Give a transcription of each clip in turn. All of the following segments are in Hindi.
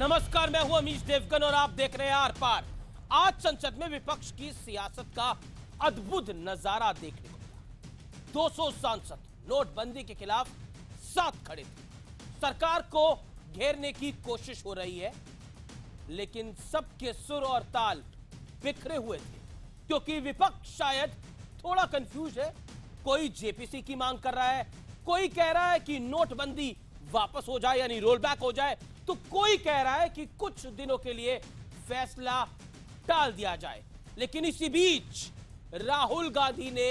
नमस्कार मैं हूं अमीश देवगन और आप देख रहे हैं आर पार आज संसद में विपक्ष की सियासत का अद्भुत नजारा देखने को मिला 200 सांसद नोटबंदी के खिलाफ साथ खड़े थे सरकार को घेरने की कोशिश हो रही है लेकिन सबके सुर और ताल बिखरे हुए थे क्योंकि विपक्ष शायद थोड़ा कंफ्यूज है कोई जेपीसी की मांग कर रहा है कोई कह रहा है कि नोटबंदी वापस हो जाए यानी रोल बैक हो जाए तो कोई कह रहा है कि कुछ दिनों के लिए फैसला टाल दिया जाए लेकिन इसी बीच राहुल गांधी ने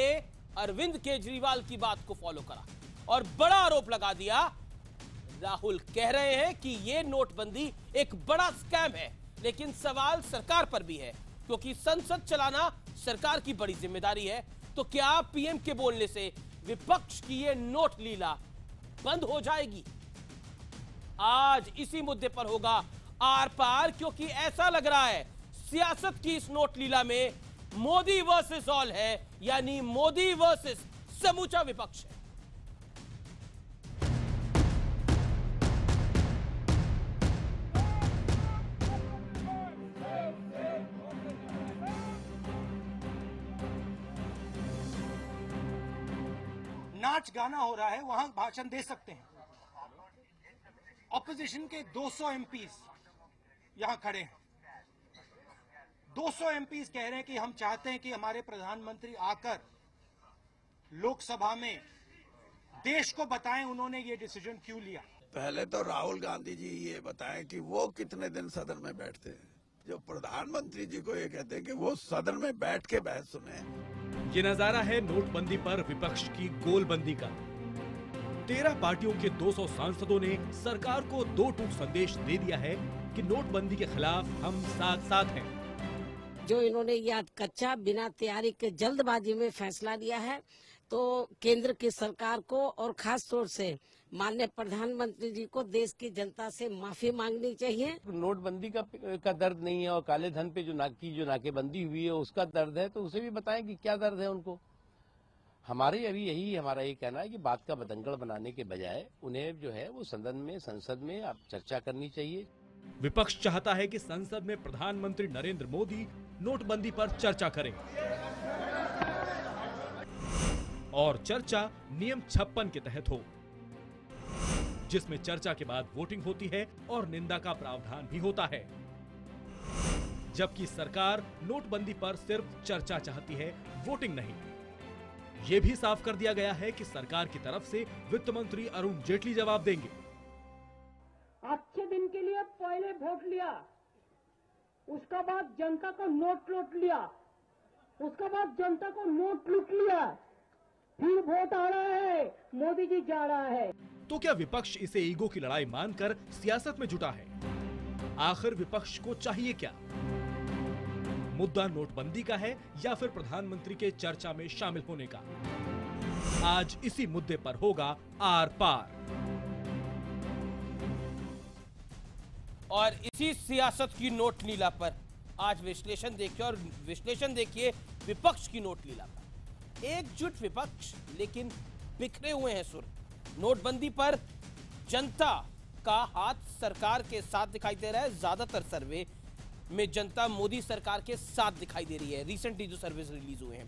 अरविंद केजरीवाल की बात को फॉलो करा और बड़ा आरोप लगा दिया राहुल कह रहे हैं कि यह नोटबंदी एक बड़ा स्कैम है लेकिन सवाल सरकार पर भी है क्योंकि संसद चलाना सरकार की बड़ी जिम्मेदारी है तो क्या पीएम के बोलने से विपक्ष की यह नोट लीला बंद हो जाएगी आज इसी मुद्दे पर होगा आर पार क्योंकि ऐसा लग रहा है सियासत की इस नोट लीला में मोदी वर्सेस ऑल है यानी मोदी वर्सेस समूचा विपक्ष है नाच गाना हो रहा है वहां भाषण दे सकते हैं ऑपोजिशन के 200 सौ एम यहां खड़े हैं 200 सौ एम कह रहे हैं कि हम चाहते हैं कि हमारे प्रधानमंत्री आकर लोकसभा में देश को बताएं उन्होंने ये डिसीजन क्यों लिया पहले तो राहुल गांधी जी ये बताएं कि वो कितने दिन सदन में बैठते हैं जो प्रधानमंत्री जी को ये कहते हैं कि वो सदन में बैठ के बहस सुने ये नजारा है नोटबंदी पर विपक्ष की गोलबंदी का तेरह पार्टियों के 200 सांसदों ने सरकार को दो टूक संदेश दे दिया है कि नोटबंदी के खिलाफ हम साथ साथ हैं जो इन्होंने यह कच्चा बिना तैयारी के जल्दबाजी में फैसला लिया है तो केंद्र की सरकार को और खास तौर से माननीय प्रधानमंत्री जी को देश की जनता से माफी मांगनी चाहिए नोटबंदी का का दर्द नहीं है और काले धन पे जो की जो नाकेबंदी हुई है उसका दर्द है तो उसे भी बताएं कि क्या दर्द है उनको हमारे अभी यही हमारा ये कहना है कि बात का बदंगड़ बनाने के बजाय उन्हें जो है वो सदन में संसद में आप चर्चा करनी चाहिए विपक्ष चाहता है कि संसद में प्रधानमंत्री नरेंद्र मोदी नोटबंदी पर चर्चा करें और चर्चा नियम छप्पन के तहत हो जिसमें चर्चा के बाद वोटिंग होती है और निंदा का प्रावधान भी होता है जबकि सरकार नोटबंदी पर सिर्फ चर्चा चाहती है वोटिंग नहीं ये भी साफ कर दिया गया है कि सरकार की तरफ से वित्त मंत्री अरुण जेटली जवाब देंगे अच्छे दिन के लिए पहले वोट लिया उसके बाद जनता को नोट लूट लिया उसके बाद जनता को नोट लूट लिया फिर वोट आ रहा है मोदी जी जा रहा है तो क्या विपक्ष इसे ईगो की लड़ाई मानकर सियासत में जुटा है आखिर विपक्ष को चाहिए क्या मुद्दा नोटबंदी का है या फिर प्रधानमंत्री के चर्चा में शामिल होने का आज इसी मुद्दे पर होगा आर पार और इसी सियासत की नोट लीला पर आज विश्लेषण देखिए और विश्लेषण देखिए विपक्ष की नोट लीला पर एकजुट विपक्ष लेकिन बिखरे हुए हैं सुर नोटबंदी पर जनता का हाथ सरकार के साथ दिखाई दे रहा है ज्यादातर सर्वे में जनता मोदी सरकार के साथ दिखाई दे रही है रिसेंटली जो सर्विस रिलीज हुए हैं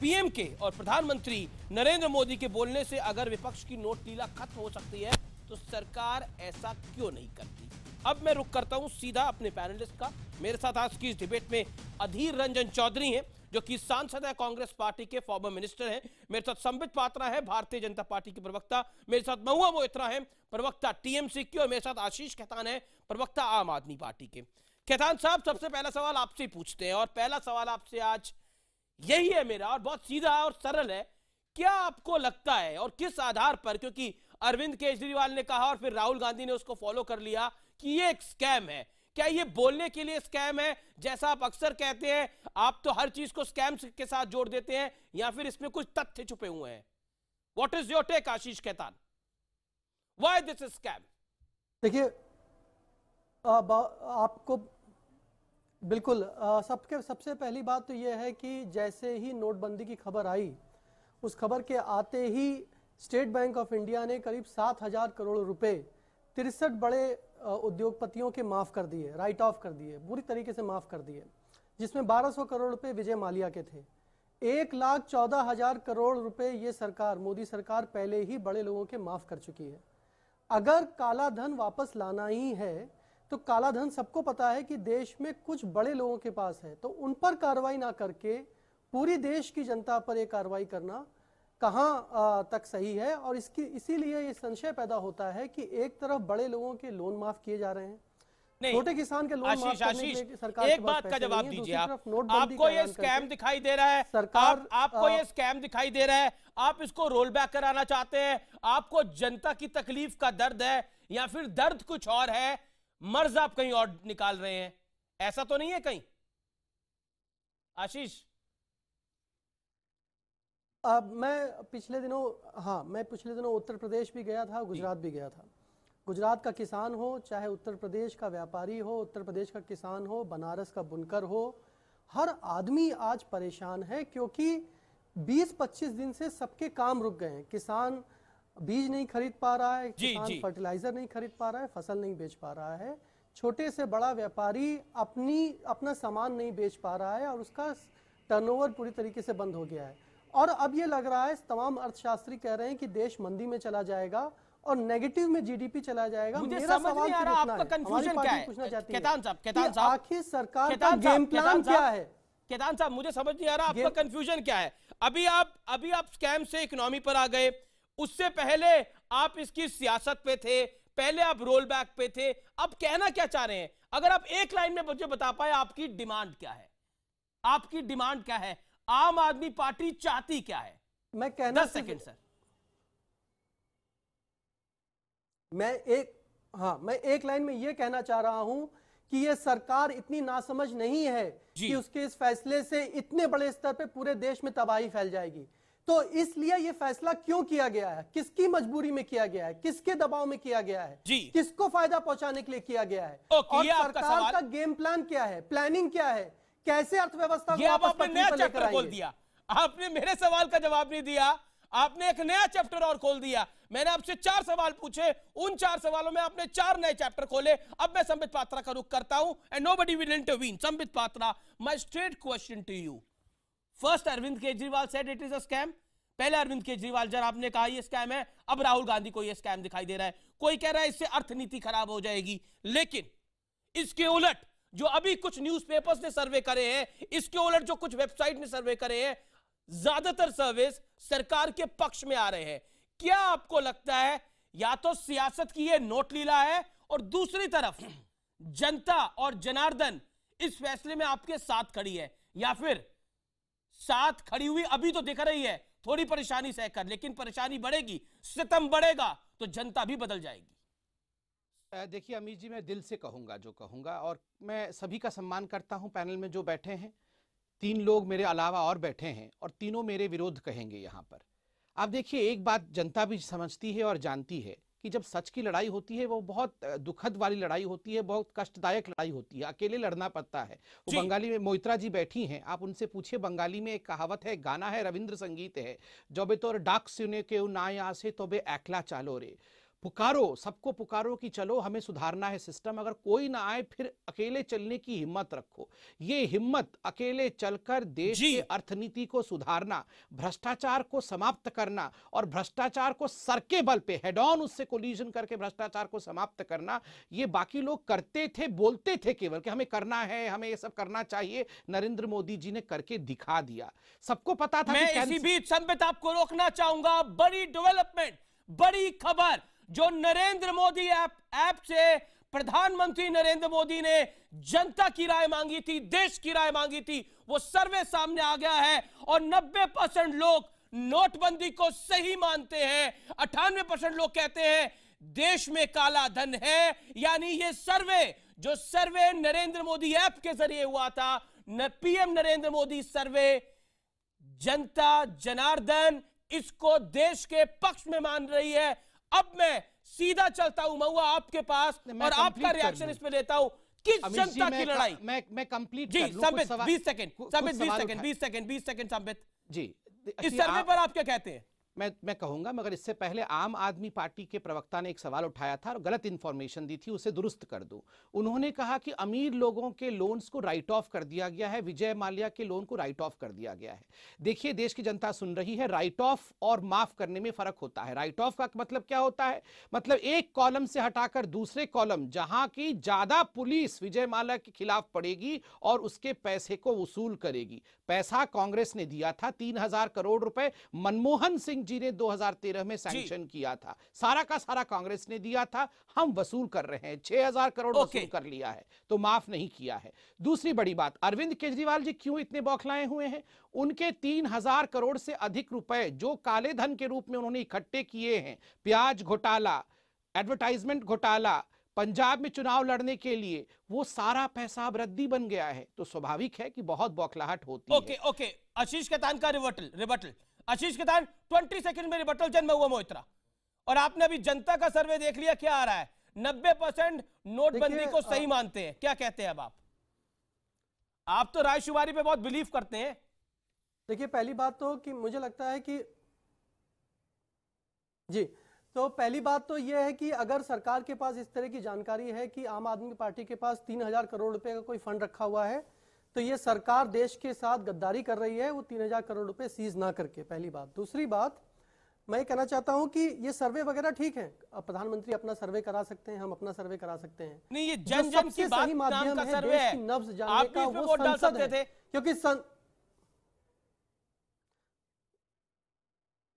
पीएम के और प्रधानमंत्री नरेंद्र मोदी के बोलने से अगर विपक्ष की नोट लीला खत्म हो सकती है तो सरकार ऐसा क्यों नहीं करती अब मैं रुक करता हूं सीधा अपने पैनलिस्ट का मेरे साथ आज की इस डिबेट में अधीर रंजन चौधरी हैं जो कि सांसद है कांग्रेस पार्टी के फॉर्मर मिनिस्टर हैं मेरे साथ संबित पात्रा है भारतीय जनता पार्टी के प्रवक्ता मेरे साथ महुआ मोहित्रा है प्रवक्ता टीएमसी के और मेरे साथ आशीष खहतान है प्रवक्ता आम आदमी पार्टी के खेतान साहब सबसे पहला सवाल आपसे पूछते हैं और पहला सवाल आपसे आज यही है मेरा और बहुत सीधा और सरल है क्या आपको लगता है और किस आधार पर क्योंकि अरविंद केजरीवाल ने कहा और फिर राहुल गांधी ने उसको फॉलो कर लिया कि ये एक स्कैम है क्या ये बोलने के लिए स्कैम है जैसा आप अक्सर कहते हैं आप तो हर चीज को स्कैम के साथ जोड़ देते हैं या फिर इसमें कुछ तथ्य छुपे हुए हैं what is your take Ashish Khetan why this scam देखिए आपको बिल्कुल सबके सबसे पहली बात तो यह है कि जैसे ही नोटबंदी की खबर आई उस खबर के आते ही स्टेट बैंक ऑफ इंडिया ने करीब सात हजार करोड़ रुपए तिरसठ बड़े उद्योगपतियों के माफ़ कर दिए राइट ऑफ कर दिए पूरी तरीके से माफ़ कर दिए जिसमें 1200 करोड़ रुपए विजय मालिया के थे एक लाख चौदह हजार करोड़ रुपए ये सरकार मोदी सरकार पहले ही बड़े लोगों के माफ़ कर चुकी है अगर काला धन वापस लाना ही है तो काला धन सबको पता है कि देश में कुछ बड़े लोगों के पास है तो उन पर कार्रवाई ना करके पूरी देश की जनता पर यह कार्रवाई करना कहाँ तक सही है और इसकी इसीलिए ये संशय पैदा होता है कि एक तरफ बड़े लोगों के लोन माफ किए जा रहे हैं छोटे किसान के लोन आशीष आशीष एक बात का जवाब दीजिए आप आपको ये स्कैम दिखाई दे रहा है सरकार आप, आपको आ, ये स्कैम दिखाई दे रहा है आप इसको रोल बैक कराना चाहते हैं आपको जनता की तकलीफ का दर्द है या फिर दर्द कुछ और है मर्ज आप कहीं और निकाल रहे हैं ऐसा तो नहीं है कहीं आशीष अब मैं पिछले दिनों हाँ मैं पिछले दिनों उत्तर प्रदेश भी गया था गुजरात भी गया था गुजरात का किसान हो चाहे उत्तर प्रदेश का व्यापारी हो उत्तर प्रदेश का किसान हो बनारस का बुनकर हो हर आदमी आज परेशान है क्योंकि 20-25 दिन से सबके काम रुक गए हैं किसान बीज नहीं खरीद पा रहा है किसान फर्टिलाइजर नहीं खरीद पा रहा है फसल नहीं बेच पा रहा है छोटे से बड़ा व्यापारी अपनी अपना सामान नहीं बेच पा रहा है और उसका टर्नओवर पूरी तरीके से बंद हो गया है और अब ये लग रहा है तमाम अर्थशास्त्री कह रहे हैं कि देश मंदी में चला जाएगा और नेगेटिव में जीडीपी चला जाएगा मुझे मेरा समझ सवाल नहीं आ रहा आपका कंफ्यूजन क्या है केतान साहब केतान साहब आखिर सरकार का गेम प्लान क्या है केतान साहब मुझे समझ नहीं आ रहा आपका कंफ्यूजन क्या है अभी आप अभी आप स्कैम से इकोनॉमी पर आ गए उससे पहले आप इसकी सियासत पे थे पहले आप रोल बैक पे थे अब कहना क्या चाह रहे हैं अगर आप एक लाइन में मुझे बता पाए आपकी डिमांड क्या है आपकी डिमांड क्या है आम आदमी पार्टी चाहती क्या है मैं कहना दस सेकेंड तो सर मैं एक हाँ मैं एक लाइन में यह कहना चाह रहा हूं कि यह सरकार इतनी नासमझ नहीं है कि उसके इस फैसले से इतने बड़े स्तर पे पूरे देश में तबाही फैल जाएगी तो इसलिए ये फैसला क्यों किया गया है किसकी मजबूरी में किया गया है किसके दबाव में किया गया है जी किसको फायदा पहुंचाने के लिए किया गया है और सरकार का गेम प्लान क्या है प्लानिंग क्या है कैसे अर्थव्यवस्था को आप आपने नया चैप्टर खोल दिया आपने मेरे सवाल का जवाब नहीं दिया आपने एक नया चैप्टर और खोल दिया मैंने आपसे चार सवाल पूछे उन चार सवालों में आपने चार नए चैप्टर खोले अब मैं संबित पात्रा का रुख करता हूं and nobody will intervene Sambit Patra my straight question to you first Arvind Kejriwal said it is a scam पहले अरविंद केजरीवाल जब आपने कहा ये स्कैम है अब राहुल गांधी को ये स्कैम दिखाई दे रहा है कोई कह रहा है इससे अर्थनीति खराब हो जाएगी लेकिन इसके उलट जो अभी कुछ न्यूज़पेपर्स ने सर्वे करे हैं इसके उलट जो कुछ वेबसाइट ने सर्वे करे हैं ज्यादातर सर्वेस सरकार के पक्ष में आ रहे हैं क्या आपको लगता है या तो सियासत की यह नोट लीला है और दूसरी तरफ जनता और जनार्दन इस फैसले में आपके साथ खड़ी है या फिर साथ खड़ी हुई अभी तो दिख रही है थोड़ी परेशानी सहकर लेकिन परेशानी बढ़ेगी सितम बढ़ेगा तो जनता भी बदल जाएगी देखिए अमित जी मैं दिल से कहूंगा जो कहूंगा और मैं सभी का सम्मान करता हूँ पैनल में जो बैठे हैं तीन लोग मेरे अलावा और बैठे हैं और तीनों मेरे विरोध कहेंगे यहाँ पर आप देखिए एक बात जनता भी समझती है और जानती है कि जब सच की लड़ाई होती है वो बहुत दुखद वाली लड़ाई होती है बहुत कष्टदायक लड़ाई होती है अकेले लड़ना पड़ता है वो बंगाली में मोहित्रा जी बैठी हैं आप उनसे पूछिए बंगाली में एक कहावत है गाना है रविंद्र संगीत है जब तो डाक सुने के ना यहाँ से तो बे एकला चालो रे पुकारो सबको पुकारो कि चलो हमें सुधारना है सिस्टम अगर कोई ना आए फिर अकेले चलने की हिम्मत रखो ये हिम्मत अकेले चलकर देश की अर्थनीति को सुधारना भ्रष्टाचार को समाप्त करना और भ्रष्टाचार को सर के बल पे हेड ऑन उससे कोलिजन करके भ्रष्टाचार को समाप्त करना ये बाकी लोग करते थे बोलते थे केवल कि हमें करना है हमें ये सब करना चाहिए नरेंद्र मोदी जी ने करके दिखा दिया सबको पता था मैं इसी बीच संबित आपको रोकना चाहूंगा बड़ी डेवलपमेंट बड़ी खबर जो नरेंद्र मोदी ऐप ऐप से प्रधानमंत्री नरेंद्र मोदी ने जनता की राय मांगी थी देश की राय मांगी थी वो सर्वे सामने आ गया है और 90 परसेंट लोग नोटबंदी को सही मानते हैं अठानवे परसेंट लोग कहते हैं देश में काला धन है यानी ये सर्वे जो सर्वे नरेंद्र मोदी ऐप के जरिए हुआ था न पीएम नरेंद्र मोदी सर्वे जनता जनार्दन इसको देश के पक्ष में मान रही है अब मैं सीधा चलता हूं महुआ आपके पास और आपका रिएक्शन इसमें लेता हूं किस जनता की लड़ाई मैं मैं कंप्लीट जी संबित बीस सेकंड संबित बीस सेकंड बीस सेकंड बीस सेकंड संबित जी इस सर्वे पर आप क्या कहते हैं मैं मैं कहूंगा मगर इससे पहले आम आदमी पार्टी के प्रवक्ता ने एक सवाल उठाया था और गलत इन्फॉर्मेशन दी थी उसे दुरुस्त कर दूं उन्होंने कहा कि अमीर लोगों के लोन्स को राइट ऑफ कर दिया गया है विजय माल्या के लोन को राइट ऑफ कर दिया गया है देखिए देश की जनता सुन रही है राइट ऑफ और माफ करने में फर्क होता है राइट ऑफ का मतलब क्या होता है मतलब एक कॉलम से हटाकर दूसरे कॉलम जहां की ज्यादा पुलिस विजय माल्या के खिलाफ पड़ेगी और उसके पैसे को वसूल करेगी पैसा कांग्रेस ने दिया था तीन करोड़ रुपए मनमोहन सिंह जी ने 2013 में सैंक्शन किया था सारा का सारा कांग्रेस ने दिया था हम वसूल कर रहे हैं 6000 करोड़ वसूल कर लिया है तो माफ नहीं किया है दूसरी बड़ी बात अरविंद केजरीवाल जी क्यों इतने बौखलाए हुए हैं उनके तीन हजार करोड़ से अधिक रुपए जो काले धन के रूप में उन्होंने इकट्ठे किए हैं प्याज घोटाला एडवर्टाइजमेंट घोटाला पंजाब में चुनाव लड़ने के लिए वो सारा पैसा अब रद्दी बन गया है तो स्वाभाविक है कि बहुत बौखलाहट होती okay, है ओके ओके आशीष कतान का rebuttal rebuttal Ashish Khetan twenty second में रिबटल जन्म हुआ मोहित्रा और आपने अभी जनता का सर्वे देख लिया क्या आ रहा है नब्बे परसेंट नोटबंदी को सही मानते हैं क्या कहते हैं अब आप आप तो रायशुमारी पे बहुत बिलीव करते हैं देखिए पहली बात तो कि मुझे लगता है कि जी तो पहली बात तो यह है कि अगर सरकार के पास इस तरह की जानकारी है कि आम आदमी पार्टी के पास तीन हजार करोड़ रुपए का कोई फंड रखा हुआ है तो ये सरकार देश के साथ गद्दारी कर रही है वो तीन हजार करोड़ रुपए सीज ना करके पहली बात दूसरी बात मैं कहना चाहता हूं कि ये सर्वे वगैरह ठीक है प्रधानमंत्री अपना सर्वे करा सकते हैं हम अपना सर्वे करा सकते हैं नहीं ये जन जन की बात नाम का सर्वे है नब्ज जानने का वो संसद है क्योंकि सं...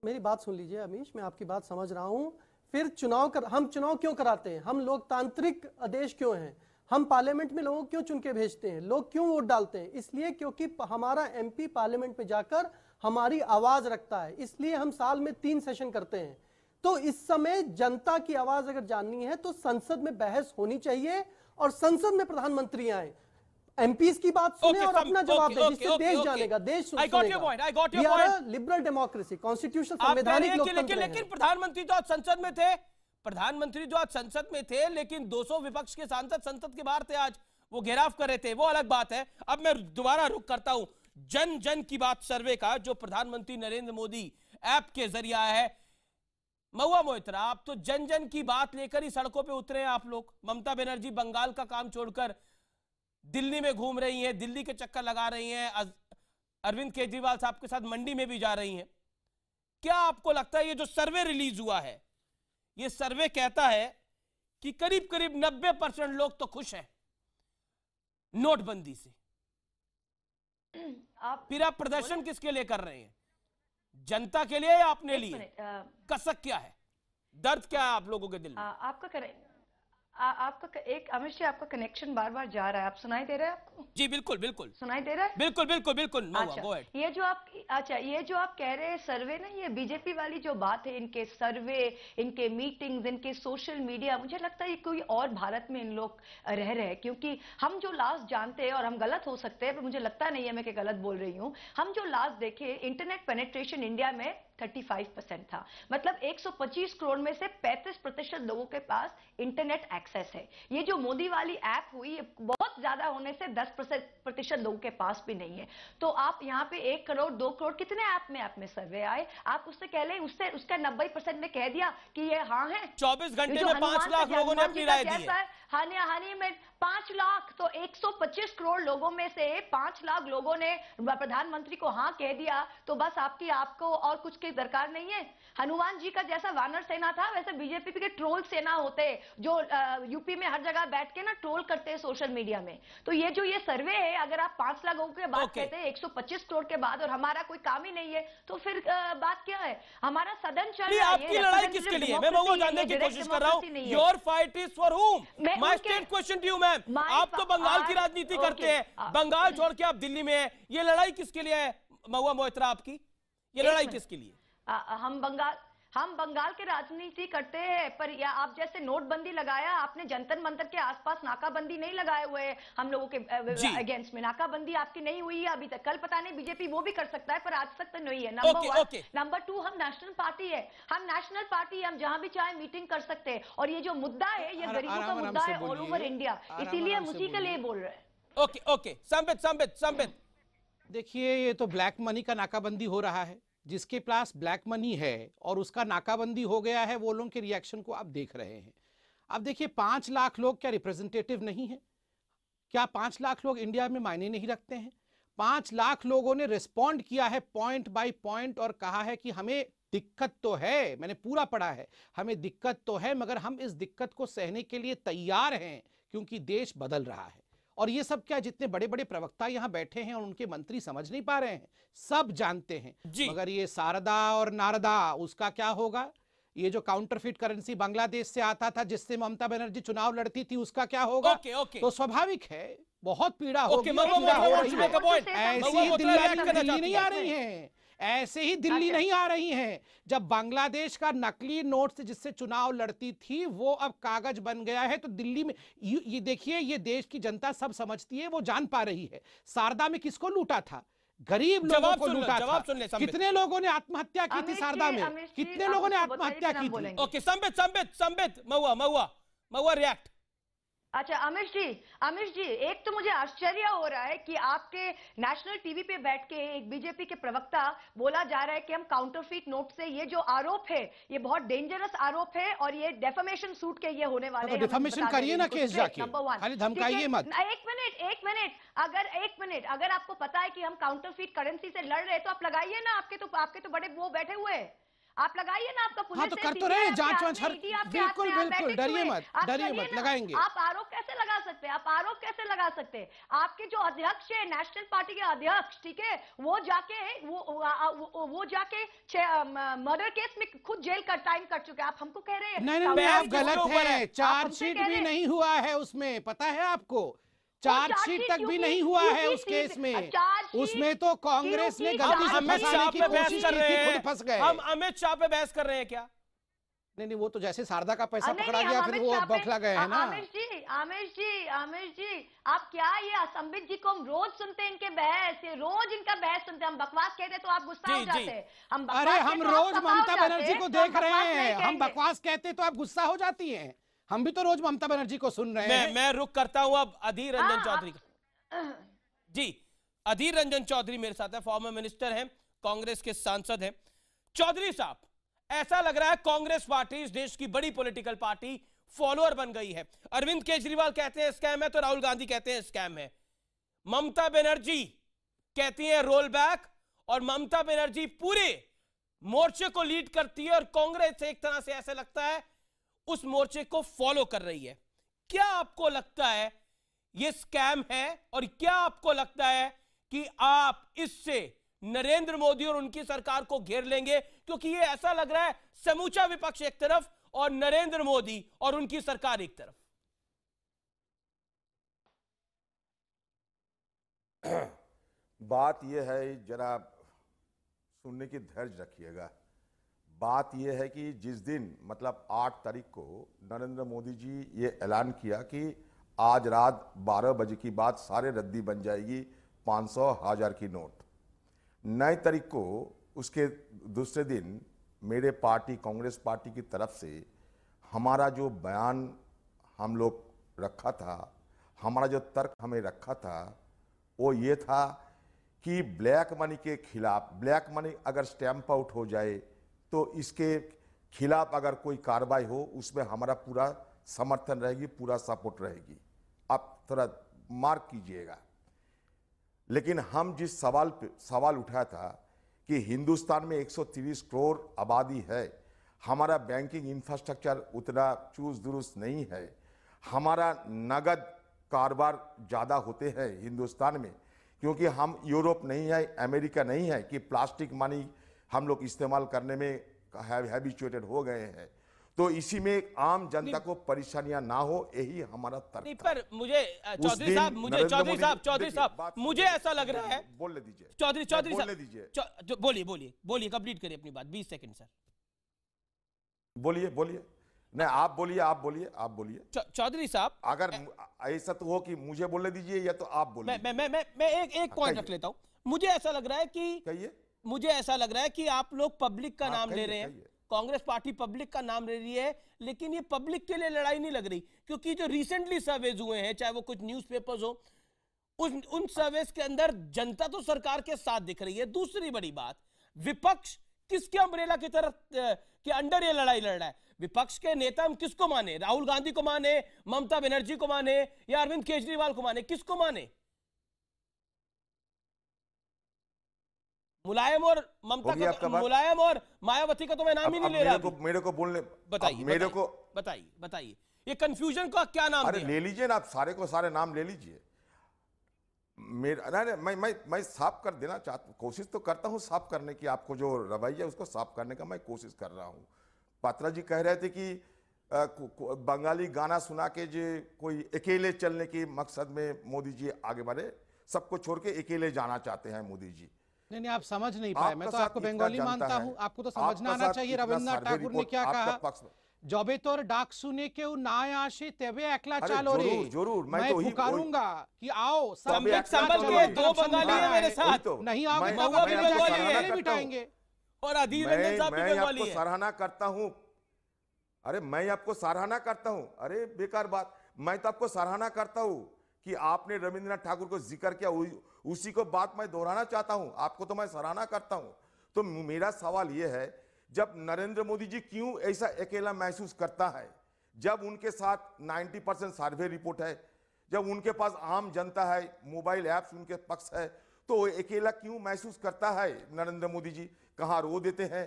मेरी बात सुन लीजिए अमीश मैं आपकी बात समझ रहा हूं फिर चुनाव कर हम चुनाव क्यों कराते हैं हम लोकतांत्रिक देश क्यों हैं हम पार्लियामेंट में लोगों क्यों चुन के भेजते हैं लोग क्यों वोट डालते हैं इसलिए क्योंकि हमारा एमपी पार्लियामेंट में जाकर हमारी आवाज रखता है इसलिए हम साल में तीन सेशन करते हैं तो इस समय जनता की आवाज अगर जाननी है तो संसद में बहस होनी चाहिए और संसद में प्रधानमंत्री आए एमपीज की बात सुने okay, और some, अपना जवाब okay, okay, जिससे okay, देश okay. जानेगा देश सुनेगा लिबरल डेमोक्रेसी कॉन्स्टिट्यूशन संवैधानिक लेकिन प्रधानमंत्री तो संसद में थे प्रधानमंत्री जो आज संसद में थे लेकिन 200 विपक्ष के सांसद संसद के बाहर थे आज वो घेराव कर रहे थे वो अलग बात है अब मैं दोबारा रुक करता हूं जन जन की बात सर्वे का जो प्रधानमंत्री नरेंद्र मोदी ऐप के जरिए आया है महुआ मोहित्रा आप तो जन जन की बात लेकर ही सड़कों पे उतरे हैं आप लोग ममता बनर्जी बंगाल का काम छोड़कर दिल्ली में घूम रही हैं दिल्ली के चक्कर लगा रही हैं अरविंद केजरीवाल साहब के साथ मंडी में भी जा रही हैं क्या आपको लगता है ये जो सर्वे रिलीज हुआ है ये सर्वे कहता है कि करीब करीब 90 परसेंट लोग तो खुश हैं नोटबंदी से आप फिर आप प्रदर्शन किसके लिए कर रहे हैं जनता के लिए या अपने लिए आ, कसक क्या है दर्द क्या है आप लोगों के दिल में? आ, आपका करें आ, आपका एक अमित जी आपका कनेक्शन बार बार जा रहा है आप सुनाई दे रहा है आपको जी बिल्कुल बिल्कुल सुनाई दे रहा है बिल्कुल बिल्कुल बिल्कुल अच्छा ये जो आप अच्छा ये जो आप कह रहे हैं सर्वे ना ये बीजेपी वाली जो बात है इनके सर्वे इनके मीटिंग्स इनके सोशल मीडिया मुझे लगता है कोई और भारत में इन लोग रह रहे हैं क्योंकि हम जो लास्ट जानते हैं और हम गलत हो सकते हैं पर मुझे लगता नहीं है मैं कि गलत बोल रही हूँ हम जो लास्ट देखे इंटरनेट पेनेट्रेशन इंडिया में 35 परसेंट था मतलब 125 करोड़ में से 35 प्रतिशत लोगों के पास इंटरनेट एक्सेस है ये जो मोदी वाली ऐप हुई बहुत ज्यादा होने से 10 प्रतिशत लोगों के पास भी नहीं है तो आप यहाँ पे एक करोड़ दो करोड़ कितने ऐप में आप में सर्वे आए आप उससे कह लें उससे उसका नब्बे परसेंट में कह दिया कि ये हाँ है चौबीस घंटे में पांच हानि हानि में पांच लाख तो 125 करोड़ लोगों में से पांच लाख लोगों ने प्रधानमंत्री को हाँ कह दिया तो बस आपकी आपको और कुछ के की दरकार नहीं है हनुमान जी का जैसा वानर सेना था वैसे बीजेपी के ट्रोल सेना होते जो यूपी में हर जगह बैठ के ना ट्रोल करते हैं सोशल मीडिया में तो ये जो ये सर्वे है अगर आप पांच लाख लोगों के बाद okay. कहते हैं एक करोड़ के बाद और हमारा कोई काम ही नहीं है तो फिर बात क्या है हमारा सदन चल रहा है आप तो बंगाल की राजनीति करते हैं बंगाल छोड़ के आप दिल्ली में है ये लड़ाई किसके लिए है महुआ मोहित्रा आपकी ये लड़ाई किसके लिए हम बंगाल हम बंगाल के राजनीति करते हैं पर या आप जैसे नोटबंदी लगाया आपने जंतर मंतर के आसपास नाकाबंदी नहीं लगाए हुए हम लोगों के अगेंस्ट में नाकाबंदी आपकी नहीं हुई है अभी तक कल पता नहीं बीजेपी वो भी कर सकता है पर आज तक तो नहीं है नंबर वन नंबर टू हम नेशनल पार्टी है हम नेशनल पार्टी हम जहां भी चाहे मीटिंग कर सकते हैं और ये जो मुद्दा है ये गरीबों का मुद्दा है ऑल ओवर इंडिया इसीलिए हम उसी के लिए बोल रहे हैं ओके ओके संबित संबित संबित देखिए ये तो ब्लैक मनी का नाकाबंदी हो रहा है जिसके पास ब्लैक मनी है और उसका नाकाबंदी हो गया है वो लोगों के रिएक्शन को आप देख रहे हैं अब देखिए पांच लाख लोग क्या रिप्रेजेंटेटिव नहीं है क्या पांच लाख लोग इंडिया में मायने नहीं रखते हैं पांच लाख लोगों ने रिस्पॉन्ड किया है पॉइंट बाई पॉइंट और कहा है कि हमें दिक्कत तो है मैंने पूरा पढ़ा है हमें दिक्कत तो है मगर हम इस दिक्कत को सहने के लिए तैयार हैं क्योंकि देश बदल रहा है और ये सब क्या जितने बड़े बड़े प्रवक्ता यहाँ बैठे हैं और उनके मंत्री समझ नहीं पा रहे हैं सब जानते हैं मगर ये शारदा और नारदा उसका क्या होगा ये जो काउंटरफिट करेंसी बांग्लादेश से आता था जिससे ममता बनर्जी चुनाव लड़ती थी उसका क्या होगा ओके, ओके। तो स्वाभाविक है बहुत पीड़ा होगी ऐसी नहीं आ रही है ऐसे ही दिल्ली नहीं आ रही हैं जब बांग्लादेश का नकली नोट से जिससे चुनाव लड़ती थी वो अब कागज बन गया है तो दिल्ली में ये देखिए ये देश की जनता सब समझती है वो जान पा रही है शारदा में किसको लूटा था गरीब लोगों को लूटा था कितने लोगों ने आत्महत्या की थी शारदा में कितने लोगों ने आत्महत्या की थी ओके संबित संबित संबित महुआ महुआ महुआ रिएक्ट अच्छा अमिश जी अमिश जी एक तो मुझे आश्चर्य हो रहा है कि आपके नेशनल टीवी पे बैठ के एक बीजेपी के प्रवक्ता बोला जा रहा है कि हम काउंटरफीट नोट से ये जो आरोप है ये बहुत डेंजरस आरोप है और ये डेफामेशन सूट के ये होने वाले हैं करिए ना केस जाके धमकाइए मत एक मिनट एक मिनट अगर एक मिनट अगर आपको पता है कि हम काउंटर करेंसी से लड़ रहे तो आप लगाइए ना आपके तो आपके तो बड़े वो बैठे हुए हैं आप लगाइए ना आपका हाँ तो कर तो रहे जांच वांच हर बिल्कुल बिल्कुल डरिए मत डरिए मत लगाएंगे आप आरोप कैसे लगा सकते हैं आप आरोप कैसे लगा सकते हैं आपके जो अध्यक्ष है नेशनल पार्टी के अध्यक्ष ठीक है वो जाके वो वो जाके मर्डर केस में खुद जेल का टाइम कर चुके आप हमको कह रहे हैं नहीं नहीं आप गलत है चार्जशीट भी नहीं हुआ है उसमें पता है आपको चार्जशीट तक भी नहीं हुआ है उस केस में उसमें तो कांग्रेस ने गलती से अमित शाह पे बहस कर रहे हैं फंस गए हम अमित शाह पे बहस कर रहे हैं क्या नहीं नहीं वो तो जैसे शारदा का पैसा पकड़ा गया फिर वो बौखला गए है ना आमिर जी आमिर जी आमिर जी आप क्या ये असंबित जी को हम रोज सुनते हैं इनके बहस ये रोज इनका बहस सुनते हैं हम बकवास कहते तो आप गुस्सा हो जाते हम अरे हम रोज ममता बनर्जी को देख रहे हैं हम बकवास कहते तो आप गुस्सा हो जाती है हम भी तो रोज ममता बनर्जी को सुन रहे हैं मैं रुक करता हूं अब अधीर रंजन हाँ, चौधरी का हाँ। जी अधीर रंजन चौधरी मेरे साथ है फॉर्मर मिनिस्टर हैं कांग्रेस के सांसद हैं चौधरी साहब ऐसा लग रहा है कांग्रेस पार्टी इस देश की बड़ी पॉलिटिकल पार्टी फॉलोअर बन गई है अरविंद केजरीवाल कहते हैं स्कैम है तो राहुल गांधी कहते हैं स्कैम है ममता बनर्जी कहती है रोल बैक और ममता बनर्जी पूरे मोर्चे को लीड करती है और कांग्रेस एक तरह से ऐसा लगता है उस मोर्चे को फॉलो कर रही है क्या आपको लगता है यह स्कैम है और क्या आपको लगता है कि आप इससे नरेंद्र मोदी और उनकी सरकार को घेर लेंगे क्योंकि ये ऐसा लग रहा है समूचा विपक्ष एक तरफ और नरेंद्र मोदी और उनकी सरकार एक तरफ बात यह है जरा सुनने की धैर्य रखिएगा बात यह है कि जिस दिन मतलब 8 तारीख को नरेंद्र मोदी जी ये ऐलान किया कि आज रात 12 बजे की बात सारे रद्दी बन जाएगी 500 हजार की नोट नए तारीख को उसके दूसरे दिन मेरे पार्टी कांग्रेस पार्टी की तरफ से हमारा जो बयान हम लोग रखा था हमारा जो तर्क हमें रखा था वो ये था कि ब्लैक मनी के खिलाफ ब्लैक मनी अगर स्टैम्प आउट हो जाए तो इसके खिलाफ अगर कोई कार्रवाई हो उसमें हमारा पूरा समर्थन रहेगी पूरा सपोर्ट रहेगी आप थोड़ा मार्क कीजिएगा लेकिन हम जिस सवाल पे सवाल उठाया था कि हिंदुस्तान में 130 करोड़ आबादी है हमारा बैंकिंग इंफ्रास्ट्रक्चर उतना चूस दुरुस्त नहीं है हमारा नगद कारोबार ज़्यादा होते हैं हिंदुस्तान में क्योंकि हम यूरोप नहीं है अमेरिका नहीं है कि प्लास्टिक मनी हम लोग इस्तेमाल करने में हैबिचुएटेड हो गए हैं तो इसी में आम जनता को परेशानियां ना हो यही हमारा तर्क पर मुझे चौधरी साहब मुझे चौधरी साहब चौधरी साहब मुझे ऐसा लग रहा है बोल ले दीजिए चौधरी हाँ, चौधरी साहब बोल दीजिए बोलिए बोलिए बोलिए कंप्लीट करिए अपनी बात 20 सेकंड सर बोलिए बोलिए नहीं आप बोलिए आप बोलिए आप बोलिए चौधरी साहब अगर ऐसा तो हो कि मुझे बोलने दीजिए या तो आप बोलिए मैं मैं मैं मैं एक एक पॉइंट हाँ, रख लेता हूं मुझे ऐसा लग रहा है कि कहिए मुझे ऐसा लग रहा है कि आप लोग पब्लिक का नाम ले रहे हैं कांग्रेस पार्टी पब्लिक का नाम ले रही है लेकिन ये पब्लिक के लिए लड़ाई नहीं लग रही क्योंकि जो रिसेंटली सर्वेज हुए हैं चाहे वो कुछ न्यूज़पेपर्स हो उस उन सर्वेस के अंदर जनता तो सरकार के साथ दिख रही है दूसरी बड़ी बात विपक्ष किसके अम्बरेला की तरफ के अंडर ये लड़ाई लड़ रहा है विपक्ष के नेता हम किसको माने राहुल गांधी को माने ममता बनर्जी को माने या अरविंद केजरीवाल को माने किसको माने मुलायम और ममता का तो मुलायम और मायावती का तो मैं नाम ही नहीं ले रहा मेरे को बोलने बताइए मेरे को बताइए बताइए ये कंफ्यूजन का क्या नाम अरे ले लीजिए ना आप सारे को सारे नाम ले लीजिए मेरा मैं मैं मैं साफ कर देना चाहता कोशिश तो करता हूँ साफ करने की आपको जो रवैया उसको साफ करने का मैं कोशिश कर रहा हूँ पात्रा जी कह रहे थे कि बंगाली गाना सुना के जो कोई अकेले चलने के मकसद में मोदी जी आगे बढ़े सबको छोड़ के अकेले जाना चाहते हैं मोदी जी नहीं नहीं आप समझ नहीं पाए मैं तो आपको बंगाली मानता हूँ आपको तो समझना आना चाहिए रविन्द्रनाथ ठाकुर ने क्या कहा जबे तोर डाक सुने के ना आशे तेवे अकेला चालो रे जरूर मैं, मैं तो करूंगा कि आओ संबित तो संबल के दो बंगाली है मेरे साथ तो। नहीं आओ महुआ भी बंगाली है बिठाएंगे और अधीर रंजन साहब भी बंगाली है मैं आपको सराहना करता हूं अरे मैं आपको सराहना करता हूं अरे बेकार बात मैं तो आपको सराहना करता हूं कि आपने रविंद्रनाथ ठाकुर को जिक्र किया उसी को बात मैं दोहराना चाहता हूं आपको तो मैं सराहना करता हूं तो मेरा सवाल यह है जब नरेंद्र मोदी जी क्यों ऐसा अकेला महसूस करता है जब उनके साथ 90 परसेंट सर्वे रिपोर्ट है जब उनके पास आम जनता है मोबाइल ऐप्स उनके पक्ष है तो अकेला क्यों महसूस करता है नरेंद्र मोदी जी कहाँ रो देते हैं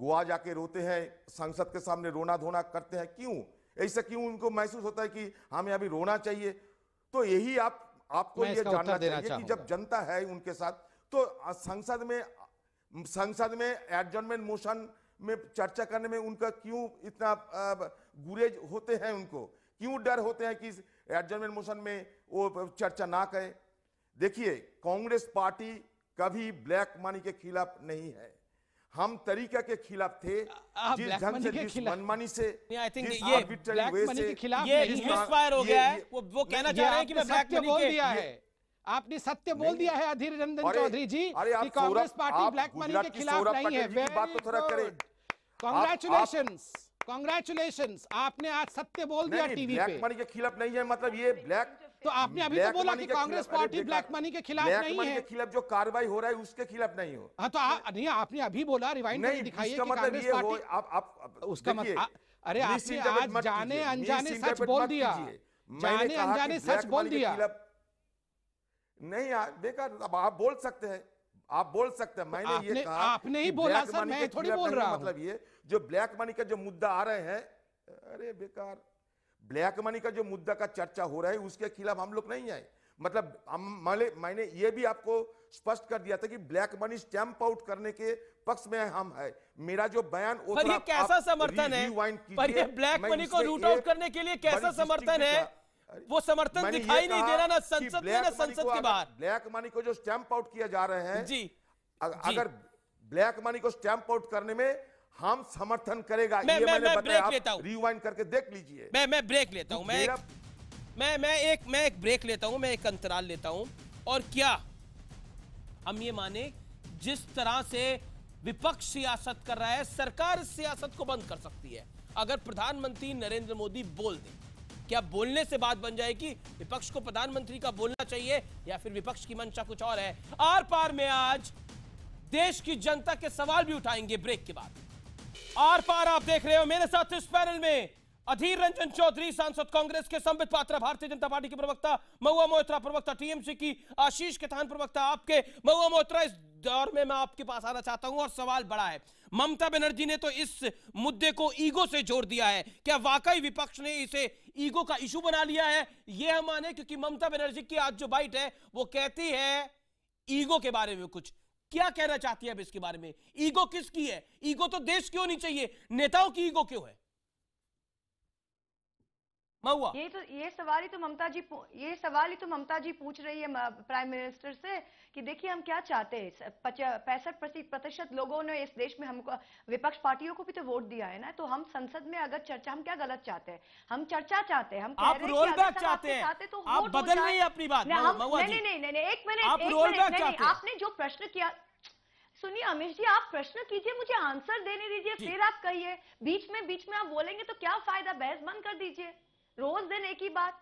गोवा जाके रोते हैं संसद के सामने रोना धोना करते हैं क्यों ऐसा क्यों उनको महसूस होता है कि हमें अभी रोना चाहिए तो यही आप आपको ये जानना चाहिए कि जब जनता है उनके साथ तो संसद में संसद में एडजमेंट मोशन में चर्चा करने में उनका क्यों इतना गुरेज होते हैं उनको क्यों डर होते हैं कि एडजमेंट मोशन में वो चर्चा ना करें देखिए कांग्रेस पार्टी कभी ब्लैक मनी के खिलाफ नहीं है हम तरीका के खिलाफ थे जिस ढंग से जिस मनमानी से ये ब्लैक मनी के खिलाफ ये इंस्पायर हो गया है वो वो कहना चाह रहे हैं कि मैं ब्लैक मनी बोल दिया है आपने सत्य बोल दिया है अधीर रंजन चौधरी जी कि कांग्रेस पार्टी ब्लैक मनी के खिलाफ नहीं है बात तो थोड़ा करें कांग्रेचुलेशंस कांग्रेचुलेशंस आपने आज सत्य बोल दिया टीवी पे ब्लैक मनी के खिलाफ नहीं है मतलब ये ब्लैक तो आपने अभी तो बोला कि कांग्रेस पार्टी ब्लैक मनी के खिलाफ नहीं है के खिलाफ जो कार्रवाई हो रहा है उसके खिलाफ नहीं हो हाँ, तो आ, नहीं आपने अभी बोला रिवाइंड नहीं दिखाइए मतलब कांग्रेस पार्टी आप आप उसका मतलब अरे आपने आज जाने अनजाने सच बोल दिया जाने अनजाने सच बोल दिया नहीं बेकार अब आप बोल सकते हैं आप बोल सकते हैं तो मैंने ये कहा आपने ही बोला सर मैं थोड़ी बोल रहा हूं मतलब ये जो ब्लैक मनी का जो मुद्दा आ रहे हैं अरे बेकार ब्लैक मनी का जो मुद्दा का चर्चा हो रहा है उसके खिलाफ हम लोग नहीं आए मतलब हम मैंने ये भी आपको स्पष्ट कर दिया था कि ब्लैक मनी स्टैंप आउट करने के पक्ष में हम है मेरा जो बयान पर ये कैसा समर्थन है पर ये ब्लैक मनी को रूट आउट करने के लिए कैसा समर्थन है वो समर्थन दिखाई नहीं दे रहा ना संसद में ना संसद के बाहर ब्लैक मनी को जो स्टैंप आउट किया जा रहे हैं जी अगर ब्लैक मनी को स्टैंप आउट करने में हम समर्थन करेगा मैं, ये e मैं, मैंने मैं ब्रेक लेता हूँ रिवाइंड करके देख लीजिए मैं मैं ब्रेक लेता हूँ तो मैं मैं मैं एक मैं एक ब्रेक लेता हूँ मैं एक अंतराल लेता हूँ और क्या हम ये माने जिस तरह से विपक्ष सियासत कर रहा है सरकार सियासत को बंद कर सकती है अगर प्रधानमंत्री नरेंद्र मोदी बोल दे क्या बोलने से बात बन जाएगी विपक्ष को प्रधानमंत्री का बोलना चाहिए या फिर विपक्ष की मंशा कुछ और है आर पार में आज देश की जनता के सवाल भी उठाएंगे ब्रेक के बाद आर पार आप देख रहे हो मेरे साथ इस पैनल में अधीर रंजन चौधरी सांसद कांग्रेस के संबित पात्रा भारतीय जनता पार्टी के प्रवक्ता महुआ मोहत्रा प्रवक्ता टीएमसी की आशीष केथान प्रवक्ता आपके महुआ मोहत्रा इस दौर में मैं आपके पास आना चाहता हूं और सवाल बड़ा है ममता बनर्जी ने तो इस मुद्दे को ईगो से जोड़ दिया है क्या वाकई विपक्ष ने इसे ईगो का इशू बना लिया है यह हम माने क्योंकि ममता बनर्जी की आज जो बाइट है वो कहती है ईगो के बारे में कुछ क्या कहना चाहती है अब इसके बारे में ईगो किसकी है ईगो तो देश की होनी चाहिए नेताओं की ईगो क्यों है महुआ ये तो ये सवाल ही तो ममता जी ये सवाल ही तो ममता जी पूछ रही है प्राइम मिनिस्टर से कि देखिए हम क्या चाहते हैं पैंसठ प्रतिशत लोगों ने इस देश में हमको विपक्ष पार्टियों को भी तो वोट दिया है ना तो हम संसद में अगर चर्चा हम क्या गलत चाहते हैं हम चर्चा चाहते हैं हम आप रोल बैक चाहते हैं तो आप बदल रही अपनी बात नहीं नहीं नहीं एक मिनट आपने जो प्रश्न किया सुनिए अमित जी आप प्रश्न कीजिए मुझे आंसर देने दीजिए फिर आप कहिए बीच में बीच में आप बोलेंगे तो क्या फायदा बहस बंद कर दीजिए रोज दिन एक ही बात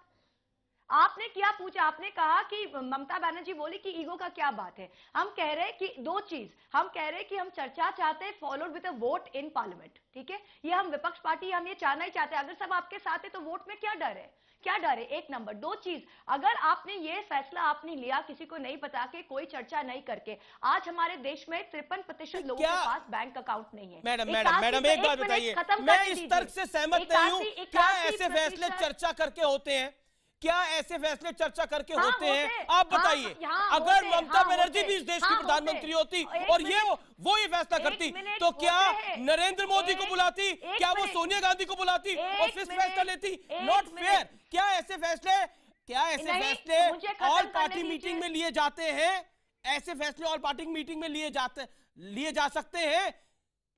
आपने क्या पूछा आपने कहा कि ममता बनर्जी बोली कि ईगो का क्या बात है हम कह रहे हैं कि दो चीज हम कह रहे हैं कि हम चर्चा चाहते हैं followed with a vote in parliament ठीक है ये हम विपक्ष पार्टी हम ये चाहना ही चाहते हैं अगर सब आपके साथ है तो वोट में क्या डर है क्या डर है एक नंबर दो चीज अगर आपने ये फैसला आपने लिया किसी को नहीं बता के कोई चर्चा नहीं करके आज हमारे देश में तिरपन प्रतिशत लोगों के पास बैंक अकाउंट नहीं है मैडम मैडम मैडम एक बात बताइए मैं इस तर्क से सहमत नहीं हूँ क्या ऐसे फैसले चर्चा करके होते हैं क्या ऐसे फैसले चर्चा करके हाँ, होते हैं आप हाँ, बताइए अगर ममता हाँ, बनर्जी भी इस देश हाँ, की प्रधानमंत्री होती और ये वो ये फैसला करती तो क्या नरेंद्र मोदी को बुलाती क्या वो सोनिया गांधी को बुलाती और फिर फैसला लेती नॉट फेयर क्या ऐसे फैसले क्या ऐसे फैसले ऑल पार्टी मीटिंग में लिए जाते हैं ऐसे फैसले ऑल पार्टी मीटिंग में लिए जाते लिए जा सकते हैं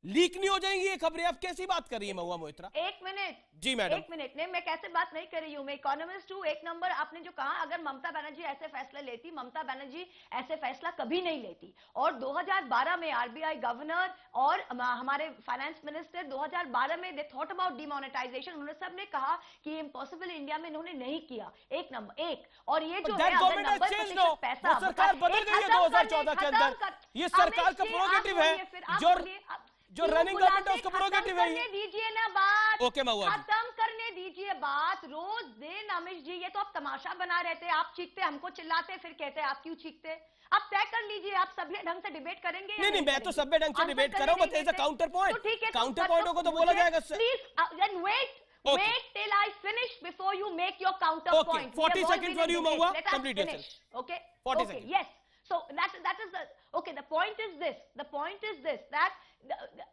लीक नहीं हो जाएंगी ये खबरें आप कैसी बात कर रही है महुआ मोहित्रा एक मिनट जी मैडम एक मिनट नहीं मैं कैसे बात नहीं कर रही हूँ मैं इकोनॉमिस्ट हूँ एक नंबर आपने जो कहा अगर ममता बनर्जी ऐसे फैसला लेती ममता बनर्जी ऐसे फैसला कभी नहीं लेती और 2012 में आरबीआई गवर्नर और हमारे फाइनेंस मिनिस्टर 2012 में दे थॉट अबाउट डिमोनिटाइजेशन उन्होंने सबने कहा कि इम्पॉसिबल इंडिया में इन्होंने नहीं किया एक नंबर एक और ये जो है पैसा सरकार बदल गई है दो के अंदर ये सरकार का प्रोगेटिव है जो रनिंग गवर्नमेंट है उसको प्रोगेटिव है दीजिए ना बात ओके महुआ खत्म करने दीजिए बात रोज दिन अमित जी ये तो आप तमाशा बना रहे थे आप चीखते हमको चिल्लाते फिर कहते आप क्यों चीखते आप तय कर लीजिए आप सभ्य ढंग से डिबेट करेंगे नहीं नहीं मैं तो सभ्य ढंग से डिबेट कर रहा हूँ but as a counter point ठीक है काउंटर तो पॉइंट को तो बोला जाएगा please wait wait till I finish before you make your counter point Okay. 40 seconds for you, Mahua. Complete yourself. Okay. 40 okay. seconds. So that, that is the, okay, the point is this, the point is this, that